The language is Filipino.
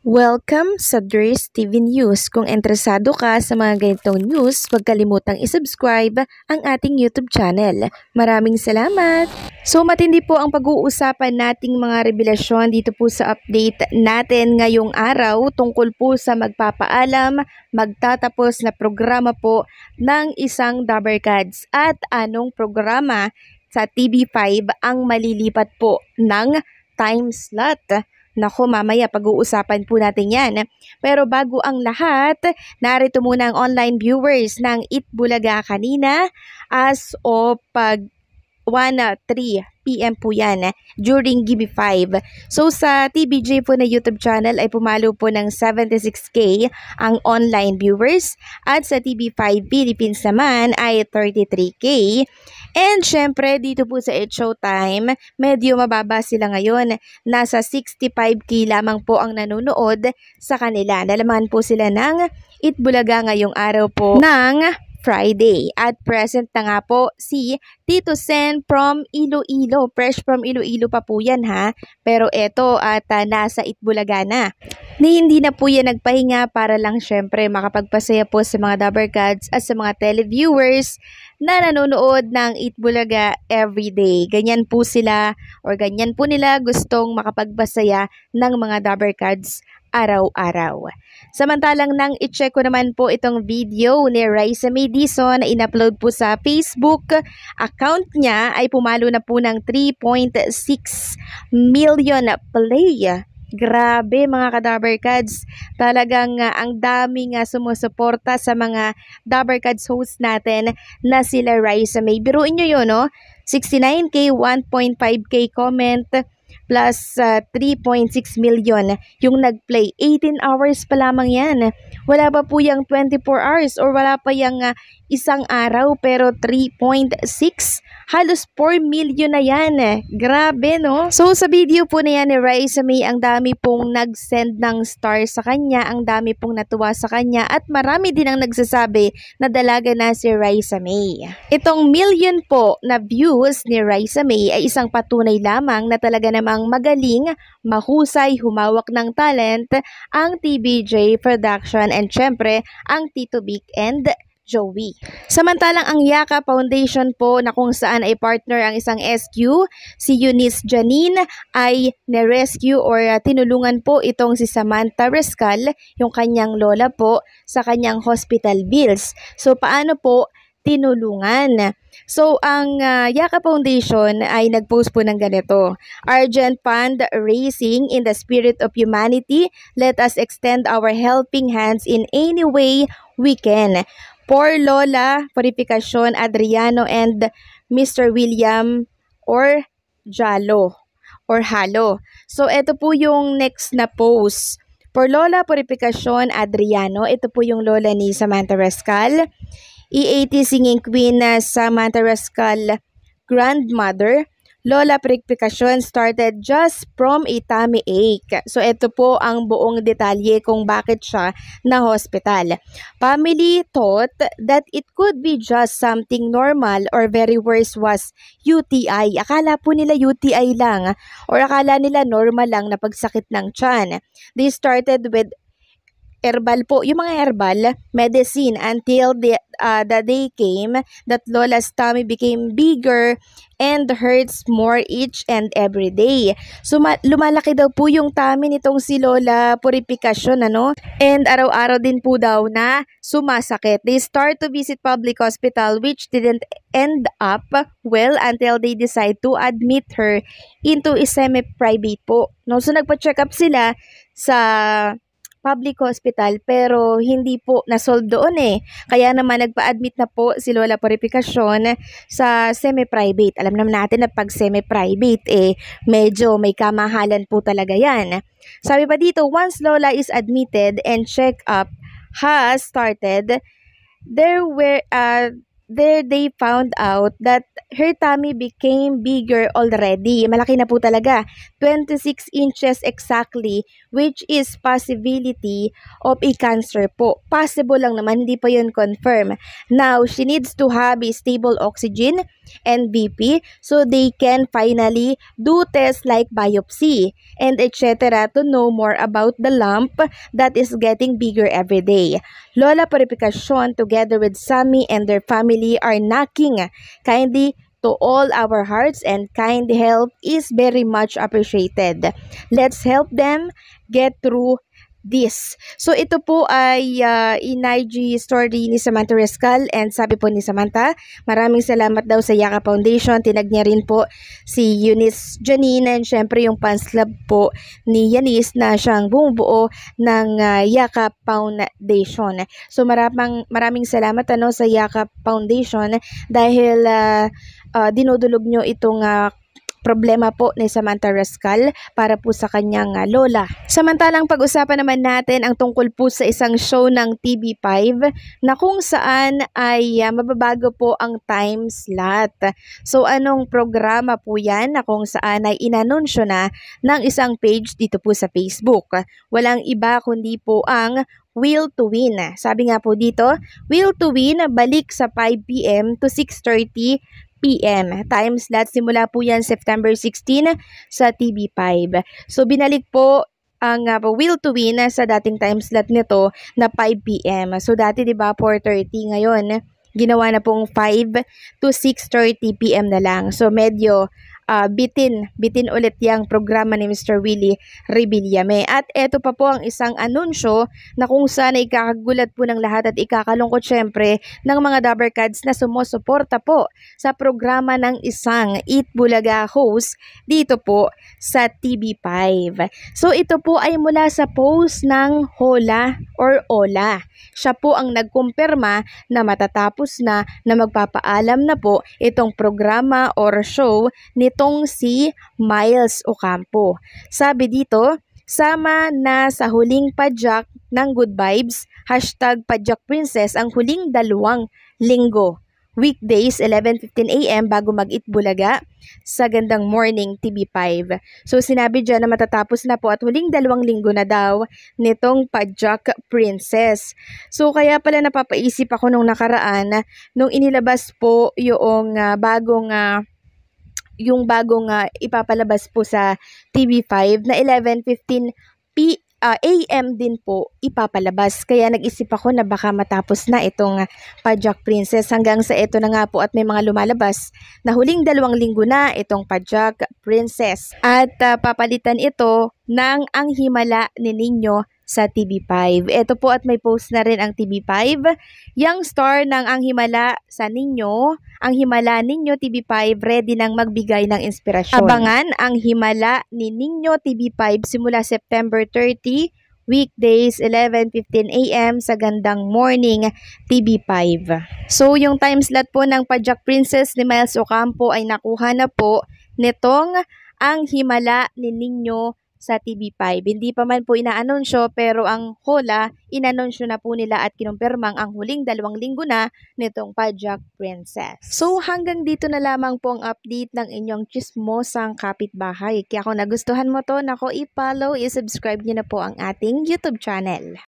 Welcome sa Dres TV News. Kung interesado ka sa mga ganitong news, huwag kalimutang isubscribe ang ating YouTube channel. Maraming salamat! So matindi po ang pag-uusapan nating mga revelasyon dito po sa update natin ngayong araw tungkol po sa magpapaalam, magtatapos na programa po ng isang Dabarkads at anong programa sa TV5 ang malilipat po ng time slot. Nako, mamaya pag-uusapan po natin yan. Pero bago ang lahat, narito muna ang online viewers ng It Bulaga kanina. As o pag 1.3 p.m. po yan eh, during Gimme 5. So sa TBJ po na YouTube channel ay pumalo po ng 76k ang online viewers at sa TB5 Philippines naman ay 33k. And syempre dito po sa 8 Showtime, medyo mababa sila ngayon. Nasa 65k lamang po ang nanonood sa kanila. Nalaman po sila ng Itbulaga ngayong araw po ng Friday. At present na nga po si Tito Sen from Iloilo. Fresh from Iloilo pa po yan ha. Pero eto at uh, nasa Itbulaga na. Ni hindi na po yan nagpahinga para lang syempre makapagpasaya po sa mga Dabarkads at sa mga televiewers na nanonood ng Itbulaga everyday. Ganyan po sila or ganyan po nila gustong makapagpasaya ng mga Dabarkads araw-araw. Samantalang nang i-check ko naman po itong video ni Raisa Madison na in-upload po sa Facebook account niya ay pumalo na po ng 3.6 million play. Grabe mga ka-Dabber Cards. Talagang uh, ang daming uh, sumusuporta sa mga Dabber Cards hosts natin na sila Raisa May. Biruin nyo yun, no? 69K, 1.5K comment, plus uh, ah, 3.6 million yung nagplay. 18 hours pa lamang yan. Wala pa po yung 24 hours or wala pa yung uh, isang araw pero 3.6 halos 4 million na yan. Grabe no? So sa video po na yan ni Raisa May ang dami pong nag-send ng star sa kanya, ang dami pong natuwa sa kanya at marami din ang nagsasabi na dalaga na si Raisa May. Itong million po na views ni Raisa May ay isang patunay lamang na talaga na namang magaling, mahusay, humawak ng talent ang TBJ Production and syempre ang Tito Big and Joey. Samantalang ang Yaka Foundation po na kung saan ay partner ang isang SQ, si Eunice Janine ay nerescue or tinulungan po itong si Samantha Rescal, yung kanyang lola po, sa kanyang hospital bills. So paano po tinulungan. So, ang uh, Yaka Foundation ay nagpost po ng ganito, Argent Fund Raising in the Spirit of Humanity, let us extend our helping hands in any way we can. For Lola Purificacion Adriano and Mr. William or Jalo or Halo. So, ito po yung next na post. For Lola Purificacion Adriano, ito po yung lola ni Samantha Rescal e singing queen na Samantha Rascal grandmother, Lola Precpication started just from a tummy ache. So ito po ang buong detalye kung bakit siya na hospital. Family thought that it could be just something normal or very worse was UTI. Akala po nila UTI lang or akala nila normal lang na pagsakit ng tiyan. They started with herbal po, yung mga herbal medicine until the, uh, the day came that Lola's tummy became bigger and hurts more each and every day. So, lumalaki daw po yung tummy nitong si Lola Purification, ano? And araw-araw din po daw na sumasakit. They start to visit public hospital which didn't end up well until they decide to admit her into a semi-private po. No? So, nagpa-check up sila sa public hospital pero hindi po na-solve doon eh. Kaya naman nagpa-admit na po si Lola Purificacion sa semi-private. Alam naman natin na pag semi-private eh medyo may kamahalan po talaga yan. Sabi pa dito, once Lola is admitted and check-up has started, there were uh, there they found out that her tummy became bigger already. Malaki na po talaga. 26 inches exactly, which is possibility of a cancer po. Possible lang naman, hindi pa yun confirm. Now, she needs to have a stable oxygen and BP so they can finally do tests like biopsy and etc. to know more about the lump that is getting bigger every day. Lola Purificacion together with Sammy and their family family are knocking. Kindly to all our hearts and kind help is very much appreciated. Let's help them get through this. So ito po ay uh, ah, in-IG story ni Samantha Rescal and sabi po ni Samantha, maraming salamat daw sa Yaka Foundation. Tinag niya rin po si Eunice Janine and syempre yung fans club po ni Yanis na siyang bumubuo ng uh, Yaka Foundation. So maraming, maraming salamat ano, sa Yaka Foundation dahil uh, uh, dinudulog nyo itong uh, problema po ni Samantha Rascal para po sa kanyang uh, lola. Samantalang pag-usapan naman natin ang tungkol po sa isang show ng TV5 na kung saan ay uh, mababago po ang time slot. So anong programa po yan na kung saan ay inanunsyo na ng isang page dito po sa Facebook. Walang iba kundi po ang Will to Win. Sabi nga po dito, Will to Win balik sa 5pm to 6.30 p.m. Time slot, simula po yan September 16 sa TV5. So, binalik po ang uh, will to win sa dating time slot nito na 5 p.m. So, dati di ba 4.30 ngayon, ginawa na pong 5 to 6.30 p.m. na lang. So, medyo uh, bitin, bitin ulit yung programa ni Mr. Willie Revillame. At eto pa po ang isang anunsyo na kung saan ay ikakagulat po ng lahat at ikakalungkot syempre ng mga Dabarcads na sumusuporta po sa programa ng isang Eat Bulaga host dito po sa TV5. So ito po ay mula sa post ng Hola or Ola. Siya po ang nagkumpirma na matatapos na na magpapaalam na po itong programa or show nito itong si Miles Ocampo. Sabi dito, sama na sa huling padyak ng Good Vibes, hashtag Padyak Princess ang huling dalawang linggo. Weekdays, 11.15am bago mag-itbulaga sa Gandang Morning TV5. So sinabi dyan na matatapos na po at huling dalawang linggo na daw nitong Padjak Princess. So kaya pala napapaisip ako nung nakaraan nung inilabas po yung uh, bagong uh, yung bagong uh, ipapalabas po sa TV5 na 11:15 p uh, ah, AM din po ipapalabas. Kaya nag-isip ako na baka matapos na itong ah, Pajak Princess hanggang sa ito na nga po at may mga lumalabas na huling dalawang linggo na itong Pajak Princess. At uh, papalitan ito ng Ang Himala ni Ninyo sa TV5. Ito po at may post na rin ang TV5. Young star ng Ang Himala sa Ninyo, Ang Himala Ninyo TV5 ready nang magbigay ng inspirasyon. Abangan ang Himala ni Ninyo TV5 simula September 30 weekdays 11:15 a.m. sa Gandang Morning TV5. So yung time slot po ng Pajak Princess ni Miles Ocampo ay nakuha na po nitong Ang Himala ni Ninyo sa TV5. Hindi pa man po inaanunsyo pero ang Hola inanunsyo na po nila at kinumpirmang ang huling dalawang linggo na nitong Pajak Princess. So hanggang dito na lamang po ang update ng inyong chismosang kapitbahay. Kaya kung nagustuhan mo to, nako i-follow, i-subscribe nyo na po ang ating YouTube channel.